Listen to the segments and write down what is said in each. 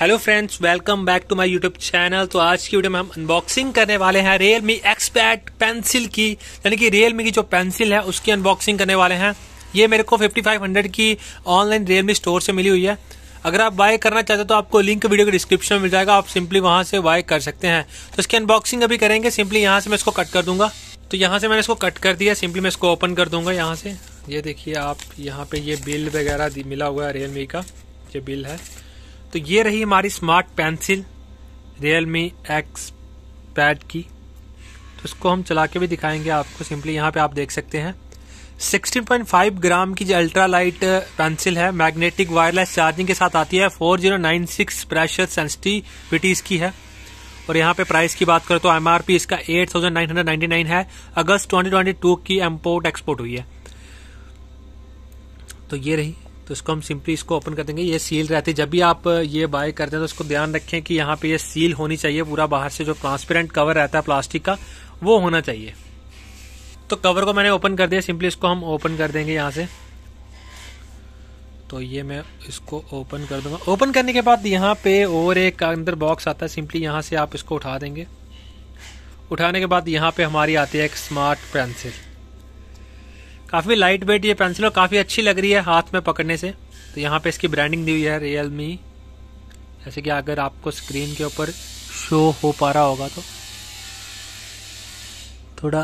hello friends welcome back to my YouTube channel तो आज की वीडियो में हम अनबॉक्सिंग करने वाले हैं रियल मी एक्सपैट पेंसिल की यानी कि रियल मी की जो पेंसिल है उसकी अनबॉक्सिंग करने वाले हैं ये मेरे को 5500 की ऑनलाइन रियल मी स्टोर से मिली हुई है अगर आप बाय करना चाहते हो तो आपको लिंक वीडियो के डिस्क्रिप्शन में मिल जाएगा आप सिंपली वहाँ से बाय कर सकते हैं तो इसकी अनबॉक्सिंग अभी करेंगे सिंपली यहाँ से मैं इसको कट कर दूंगा तो यहाँ से मैंने इसको कट कर दिया सिंपली मैं इसको ओपन कर दूंगा यहाँ से ये देखिए आप यहाँ पे ये बिल वगैरह मिला हुआ है रियल मी का ये बिल है तो ये रही हमारी smart pencil Realme X Pad की तो इसको हम चला के भी दिखाएंगे आपको सिंपली यहाँ पे आप देख सकते हैं 16.5 ग्राम की जो अल्ट्रा लाइट पेंसिल है मैग्नेटिक वायरलेस चार्जिंग के साथ आती है 4096 प्रेशर सेंसिटिविटीज की है और यहाँ पे प्राइस की बात करें तो एमआरपी इसका 8,999 है अगस्त 2022 की एम्पोर्ट एक्सपोर्ट हुई है तो ये रही तो इसको हम सिंपली इसको ओपन कर देंगे ये सील रहती है जब भी आप ये बाय करते हैं तो इसको ध्यान रखें कि यहाँ पे ये सील होनी चाहिए पूरा बाहर से जो ट्रांसपेरेंट कवर रहता है प्लास्टिक का वो होना चाहिए तो कवर को मैंने ओपन कर दिया सिंपली इसको हम ओपन कर देंगे यहाँ से तो ये मैं इसको ओपन कर दूंगा ओपन करने के बाद यहाँ पे और एक अंदर बॉक्स आता है सिंपली यहाँ से आप इसको उठा देंगे उठाने के बाद यहाँ पे हमारी आती है एक स्मार्ट पेंसिल काफ़ी लाइट वेट ये पेंसिल और काफ़ी अच्छी लग रही है हाथ में पकड़ने से तो यहाँ पे इसकी ब्रांडिंग दी हुई है रियल मी जैसे कि अगर आपको स्क्रीन के ऊपर शो हो पा रहा होगा तो थोड़ा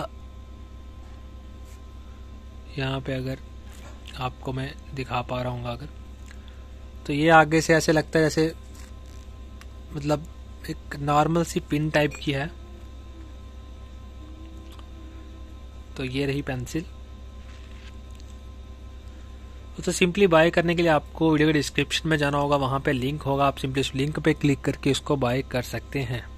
यहाँ पे अगर आपको मैं दिखा पा रहा हूँ अगर तो ये आगे से ऐसे लगता है जैसे मतलब एक नॉर्मल सी पिन टाइप की है तो ये रही पेंसिल तो सिंपली बाय करने के लिए आपको वीडियो के डिस्क्रिप्शन में जाना होगा वहाँ पे लिंक होगा आप सिंपली उस लिंक पे क्लिक करके उसको बाय कर सकते हैं